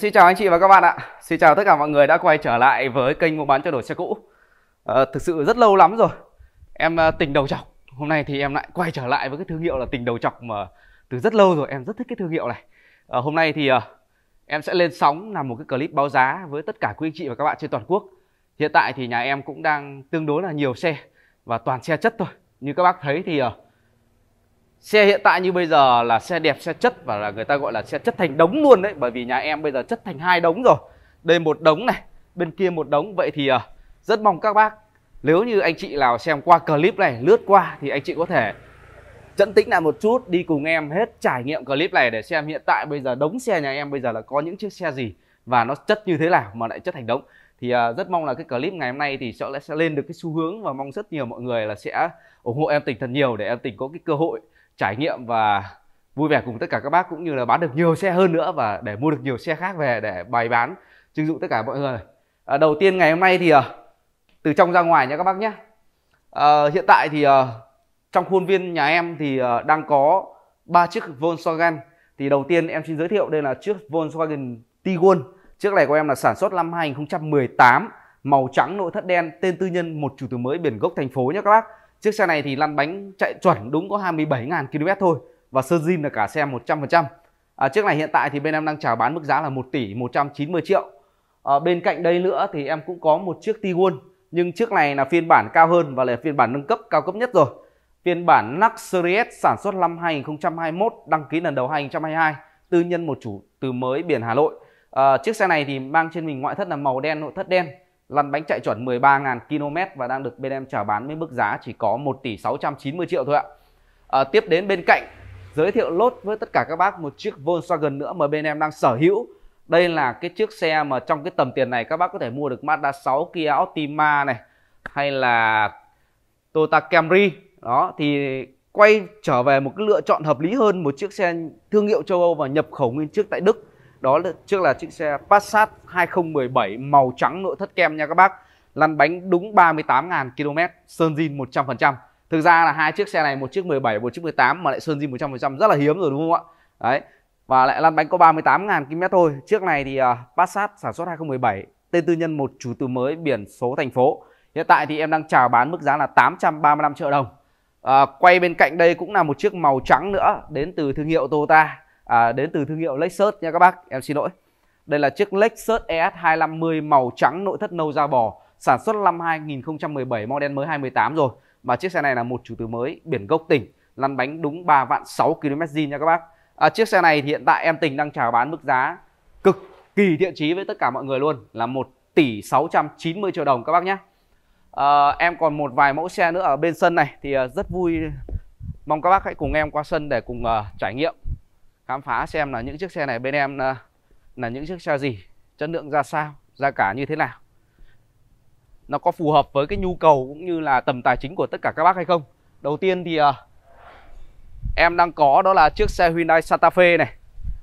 xin chào anh chị và các bạn ạ Xin chào tất cả mọi người đã quay trở lại với kênh mua bán trao đổi xe cũ à, Thực sự rất lâu lắm rồi Em ờ, tình đầu chọc Hôm nay thì em lại quay trở lại với cái thương hiệu là tình đầu chọc mà Từ rất lâu rồi em rất thích cái thương hiệu này à, Hôm nay thì à, em sẽ lên sóng làm một cái clip báo giá với tất cả quý anh chị và các bạn trên toàn quốc Hiện tại thì nhà em cũng đang tương đối là nhiều xe Và toàn xe chất thôi Như các bác thấy thì à, xe hiện tại như bây giờ là xe đẹp xe chất và là người ta gọi là xe chất thành đống luôn đấy bởi vì nhà em bây giờ chất thành hai đống rồi đây một đống này bên kia một đống vậy thì ờ, rất mong các bác nếu như anh chị nào xem qua clip này lướt qua thì anh chị có thể dẫn tĩnh lại một chút đi cùng em hết trải nghiệm clip này để xem hiện tại bây giờ đống xe nhà em bây giờ là có những chiếc xe gì và nó chất như thế nào mà lại chất thành đống thì ờ, rất mong là cái clip ngày hôm nay thì sẽ sẽ lên được cái xu hướng và mong rất nhiều mọi người là sẽ ủng hộ em tình thật nhiều để em tình có cái cơ hội trải nghiệm và vui vẻ cùng tất cả các bác cũng như là bán được nhiều xe hơn nữa và để mua được nhiều xe khác về để bày bán trưng dụng tất cả mọi người à, đầu tiên ngày hôm nay thì à, từ trong ra ngoài nha các bác nhé à, hiện tại thì à, trong khuôn viên nhà em thì à, đang có ba chiếc Volkswagen thì đầu tiên em xin giới thiệu đây là chiếc Volkswagen Tiguan chiếc này của em là sản xuất năm 2018 màu trắng nội thất đen tên tư nhân một chủ từ mới biển gốc thành phố nhé các bác Chiếc xe này thì lăn bánh chạy chuẩn đúng có 27.000 km thôi và sơn zin là cả xe 100%. À, chiếc này hiện tại thì bên em đang chào bán mức giá là 1 tỷ 190 triệu. À, bên cạnh đây nữa thì em cũng có một chiếc Tiguan nhưng chiếc này là phiên bản cao hơn và là phiên bản nâng cấp cao cấp nhất rồi. Phiên bản Luxury S sản xuất năm 2021, đăng ký lần đầu 2022, tư nhân một chủ từ mới biển Hà Nội. À, chiếc xe này thì mang trên mình ngoại thất là màu đen, nội thất đen, lăn bánh chạy chuẩn 13.000 km và đang được bên em chào bán với mức giá chỉ có 1 tỷ 690 triệu thôi ạ. À, tiếp đến bên cạnh giới thiệu lốt với tất cả các bác một chiếc Volkswagen nữa mà bên em đang sở hữu. Đây là cái chiếc xe mà trong cái tầm tiền này các bác có thể mua được Mazda 6, Kia Optima này hay là Toyota Camry. Đó thì quay trở về một cái lựa chọn hợp lý hơn một chiếc xe thương hiệu châu Âu và nhập khẩu nguyên chiếc tại Đức đó là trước là chiếc xe Passat 2017 màu trắng nội thất kem nha các bác. Lăn bánh đúng 38.000 km, sơn zin 100%. Thực ra là hai chiếc xe này một chiếc 17 một chiếc 18 mà lại sơn zin 100% rất là hiếm rồi đúng không ạ? Đấy. Và lại lăn bánh có 38.000 km thôi. Chiếc này thì uh, Passat sản xuất 2017, tên tư nhân một chủ từ mới biển số thành phố. Hiện tại thì em đang chào bán mức giá là 835 triệu đồng. À, quay bên cạnh đây cũng là một chiếc màu trắng nữa đến từ thương hiệu Toyota à, đến từ thương hiệu Lexus nha các bác em xin lỗi đây là chiếc Lexus ES250 màu trắng nội thất nâu da bò sản xuất năm 2017 model mới 28 rồi mà chiếc xe này là một chủ từ mới biển gốc tỉnh lăn bánh đúng 3 vạn 6 km zin nha các bác à, chiếc xe này thì hiện tại em tình đang chào bán mức giá cực kỳ thiện chí với tất cả mọi người luôn là 1 tỷ 690 triệu đồng các bác nhé à, em còn một vài mẫu xe nữa ở bên sân này thì à, rất vui mong các bác hãy cùng em qua sân để cùng uh, trải nghiệm khám phá xem là những chiếc xe này bên em là, ờ, là những chiếc xe gì chất lượng ra sao giá cả như thế nào nó có phù hợp với cái nhu cầu cũng như là tầm tài chính của tất cả các bác hay không đầu tiên thì uh, em đang có đó là chiếc xe Hyundai Santa Fe này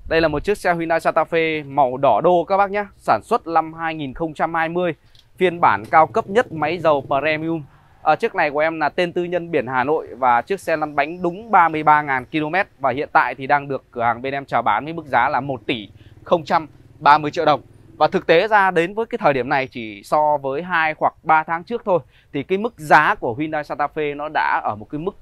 đây là một chiếc xe Hyundai Santa Fe màu đỏ đô các bác nhé sản xuất năm 2020 phiên bản cao cấp nhất máy dầu premium À, chiếc này của em là tên tư nhân biển Hà Nội và chiếc xe lăn bánh đúng 33.000 km và hiện tại thì đang được cửa hàng bên em chào bán với mức giá là 1 tỷ 030 triệu đồng. Và thực tế ra đến với cái thời điểm này chỉ so với 2 hoặc 3 tháng trước thôi thì cái mức giá của Hyundai Santa Fe nó đã ở một cái mức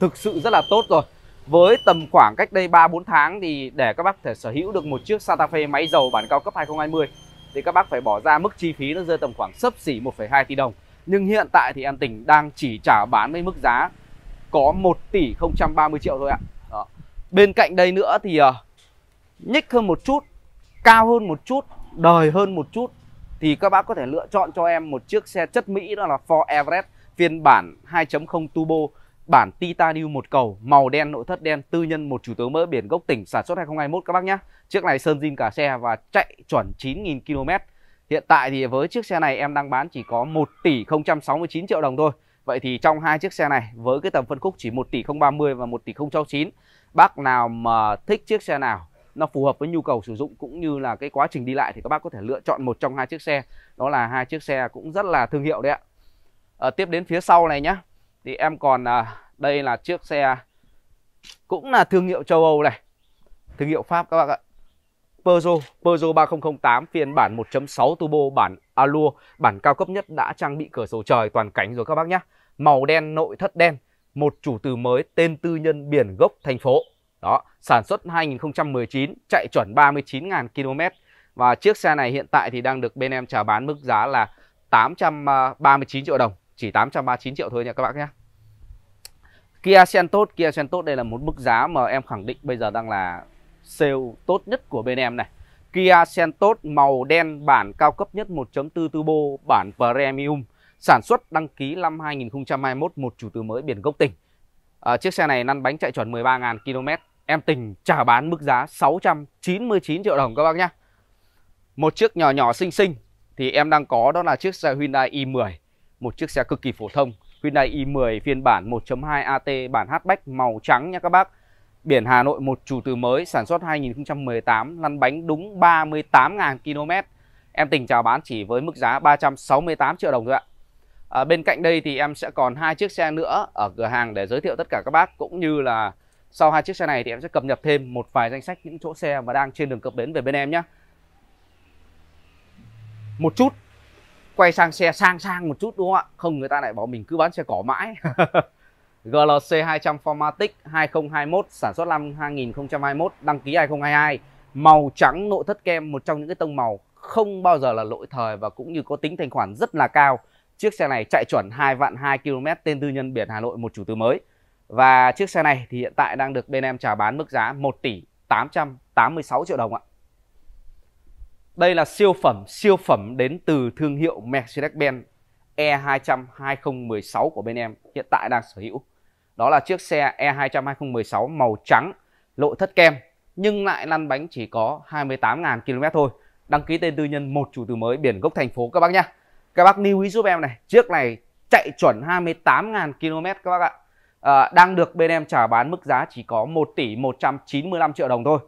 thực sự rất là tốt rồi. Với tầm khoảng cách đây 3-4 tháng thì để các bác thể sở hữu được một chiếc Santa Fe máy dầu bản cao cấp 2020 thì các bác phải bỏ ra mức chi phí nó rơi tầm khoảng sấp xỉ 1,2 tỷ đồng. Nhưng hiện tại thì em Tỉnh đang chỉ trả bán với mức giá có 1 tỷ 030 triệu thôi ạ. Đó. Bên cạnh đây nữa thì uh, nhích hơn một chút, cao hơn một chút, đời hơn một chút thì các bác có thể lựa chọn cho em một chiếc xe chất Mỹ đó là Ford Everest phiên bản 2.0 turbo bản titanium một cầu màu đen nội thất đen tư nhân một chủ tướng mỡ biển gốc tỉnh sản xuất 2021 các bác nhé chiếc này sơn zin cả xe và chạy chuẩn 9.000 km Hiện tại thì với chiếc xe này em đang bán chỉ có 1 tỷ 069 triệu đồng thôi Vậy thì trong hai chiếc xe này với cái tầm phân khúc chỉ 1 tỷ 030 và 1 tỷ 069 Bác nào mà thích chiếc xe nào nó phù hợp với nhu cầu sử dụng cũng như là cái quá trình đi lại thì các bác có thể lựa chọn một trong hai chiếc xe Đó là hai chiếc xe cũng rất là thương hiệu đấy ạ à, Tiếp đến phía sau này nhá Thì em còn à, đây là chiếc xe cũng là thương hiệu châu Âu này Thương hiệu Pháp các bác ạ Peugeot, Peugeot 3008 phiên bản 1.6 turbo bản Allure, bản cao cấp nhất đã trang bị cửa sổ trời toàn cảnh rồi các bác nhé. Màu đen nội thất đen, một chủ từ mới tên tư nhân biển gốc thành phố. Đó, sản xuất 2019, chạy chuẩn 39.000 km. Và chiếc xe này hiện tại thì đang được bên em chào bán mức giá là 839 triệu đồng, chỉ 839 triệu thôi nha các bác nhé. Kia Sentos, Kia Sentos đây là một mức giá mà em khẳng định bây giờ đang là sale tốt nhất của bên em này Kia Sentos màu đen bản cao cấp nhất 1.4 turbo bản premium sản xuất đăng ký năm 2021 một chủ từ mới biển gốc tỉnh à, chiếc xe này lăn bánh chạy chuẩn 13.000 km em tình trả bán mức giá 699 triệu đồng các bác nhé một chiếc nhỏ nhỏ xinh xinh thì em đang có đó là chiếc xe Hyundai i10 một chiếc xe cực kỳ phổ thông Hyundai i10 phiên bản 1.2 AT bản hatchback màu trắng nha các bác Biển Hà Nội một chủ từ mới sản xuất 2018 lăn bánh đúng 38.000 km. Em tình chào bán chỉ với mức giá 368 triệu đồng thôi ạ. À, bên cạnh đây thì em sẽ còn hai chiếc xe nữa ở cửa hàng để giới thiệu tất cả các bác cũng như là sau hai chiếc xe này thì em sẽ cập nhật thêm một vài danh sách những chỗ xe mà đang trên đường cập bến về bên em nhé. Một chút quay sang xe sang sang một chút đúng không ạ? Không người ta lại bảo mình cứ bán xe cỏ mãi. GLC 200 Formatic 2021 sản xuất năm 2021 đăng ký 2022 màu trắng nội thất kem một trong những cái tông màu không bao giờ là lỗi thời và cũng như có tính thanh khoản rất là cao chiếc xe này chạy chuẩn 2 vạn 2 km tên tư nhân biển Hà Nội một chủ tư mới và chiếc xe này thì hiện tại đang được bên em chào bán mức giá 1 tỷ 886 triệu đồng ạ đây là siêu phẩm siêu phẩm đến từ thương hiệu Mercedes-Benz E200 2016 của bên em hiện tại đang sở hữu. Đó là chiếc xe E200 2016 màu trắng, lộ thất kem nhưng lại lăn bánh chỉ có 28.000 km thôi. Đăng ký tên tư nhân một chủ từ mới biển gốc thành phố các bác nhá. Các bác lưu ý giúp em này, chiếc này chạy chuẩn 28.000 km các bác ạ. À, đang được bên em trả bán mức giá chỉ có 1 tỷ 195 triệu đồng thôi.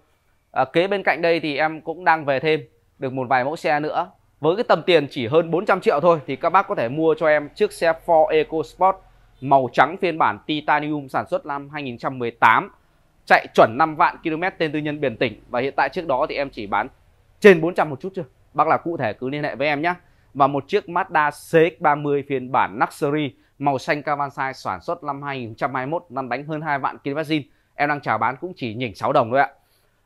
À, kế bên cạnh đây thì em cũng đang về thêm được một vài mẫu xe nữa. Với cái tầm tiền chỉ hơn 400 triệu thôi thì các bác có thể mua cho em chiếc xe Ford EcoSport màu trắng phiên bản titanium sản xuất năm 2018 chạy chuẩn 5 vạn km tên tư nhân biển tỉnh và hiện tại trước đó thì em chỉ bán trên 400 một chút chưa bác là cụ thể cứ liên hệ với em nhé và một chiếc Mazda CX-30 phiên bản Luxury màu xanh Kawasai sản xuất năm 2021 lăn đánh hơn 2 vạn km zin em đang chào bán cũng chỉ nhỉnh 6 đồng thôi ạ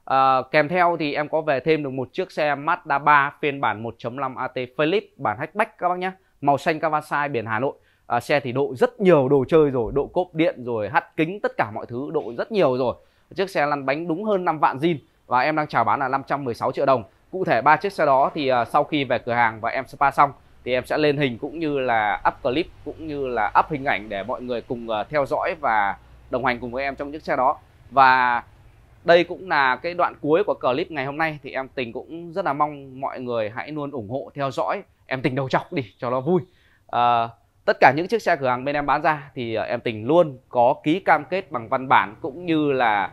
à, kèm theo thì em có về thêm được một chiếc xe Mazda 3 phiên bản 1.5 AT Philip bản hatchback các bác nhé màu xanh Kawasai biển Hà Nội à, xe thì độ rất nhiều đồ chơi rồi độ cốp điện rồi hắt kính tất cả mọi thứ độ rất nhiều rồi chiếc xe lăn bánh đúng hơn 5 vạn zin và em đang chào bán là 516 triệu đồng cụ thể ba chiếc xe đó thì à, sau khi về cửa hàng và em spa xong thì em sẽ lên hình cũng như là up clip cũng như là up hình ảnh để mọi người cùng uh, theo dõi và đồng hành cùng với em trong chiếc xe đó và đây cũng là cái đoạn cuối của clip ngày hôm nay thì em tình cũng rất là mong mọi người hãy luôn ủng hộ theo dõi em tình đầu chọc đi cho nó vui à, tất cả những chiếc xe cửa hàng bên em bán ra thì ờ, em tình luôn có ký cam kết bằng văn bản cũng như là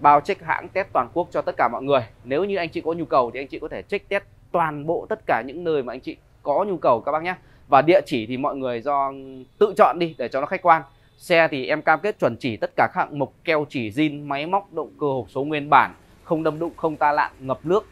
bao check hãng test toàn quốc cho tất cả mọi người nếu như anh chị có nhu cầu thì anh chị có thể check test toàn bộ tất cả những nơi mà anh chị có nhu cầu các bác nhé và địa chỉ thì mọi người do tự chọn đi để cho nó khách quan xe thì em cam kết chuẩn chỉ tất cả các hạng mục keo chỉ zin máy móc động cơ hộp số nguyên bản không đâm đụng không ta lạn ngập nước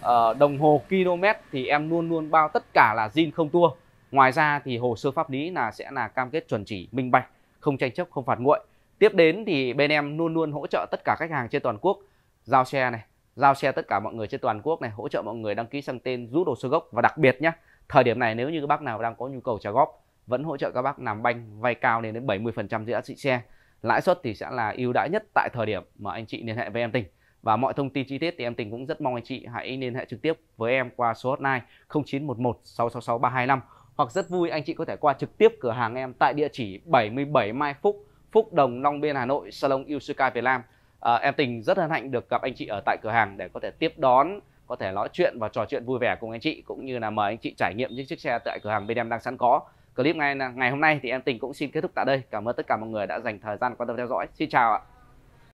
ờ, đồng hồ km thì em luôn luôn bao tất cả là zin không tua Ngoài ra thì hồ sơ pháp lý là sẽ là cam kết chuẩn chỉ, minh bạch, không tranh chấp, không phạt nguội. Tiếp đến thì bên em luôn luôn hỗ trợ tất cả khách hàng trên toàn quốc giao xe này, giao xe tất cả mọi người trên toàn quốc này, hỗ trợ mọi người đăng ký sang tên, rút hồ sơ gốc và đặc biệt nhé, thời điểm này nếu như các bác nào đang có nhu cầu trả góp vẫn hỗ trợ các bác làm banh vay cao lên đến 70% giá trị xe. Lãi suất thì sẽ là ưu đãi nhất tại thời điểm mà anh chị liên hệ với em Tình. Và mọi thông tin chi tiết thì em Tình cũng rất mong anh chị hãy liên hệ trực tiếp với em qua số hotline 0911 666 325 hoặc rất vui anh chị có thể qua trực tiếp cửa hàng em tại địa chỉ 77 Mai Phúc, Phúc Đồng, Long Biên, Hà Nội, Salon Yusuka Việt Nam. À, em Tình rất hân hạnh được gặp anh chị ở tại cửa hàng để có thể tiếp đón, có thể nói chuyện và trò chuyện vui vẻ cùng anh chị cũng như là mời anh chị trải nghiệm những chiếc xe tại cửa hàng bên em đang sẵn có. Clip ngày ngày hôm nay thì em Tình cũng xin kết thúc tại đây. Cảm ơn tất cả mọi người đã dành thời gian quan tâm theo dõi. Xin chào ạ.